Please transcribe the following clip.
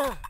Ugh.